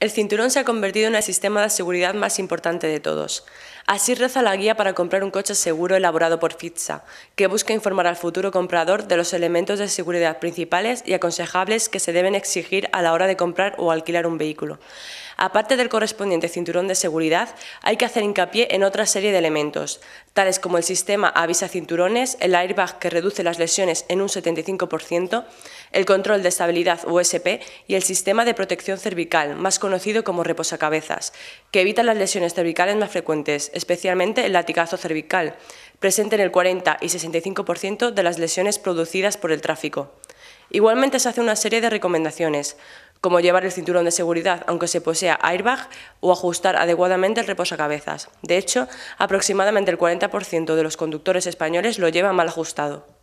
El cinturón se ha convertido en el sistema de seguridad más importante de todos. Así reza la guía para comprar un coche seguro elaborado por FITSA, que busca informar al futuro comprador de los elementos de seguridad principales y aconsejables que se deben exigir a la hora de comprar o alquilar un vehículo. Aparte del correspondiente cinturón de seguridad, hay que hacer hincapié en otra serie de elementos, tales como el sistema avisa cinturones, el airbag que reduce las lesiones en un 75%, el control de estabilidad USP y el sistema de protección cervical, más conocido como reposacabezas, que evita las lesiones cervicales más frecuentes, especialmente el latigazo cervical, presente en el 40 y 65% de las lesiones producidas por el tráfico. Igualmente se hace una serie de recomendaciones, como llevar el cinturón de seguridad aunque se posea airbag o ajustar adecuadamente el reposacabezas. De hecho, aproximadamente el 40% de los conductores españoles lo llevan mal ajustado.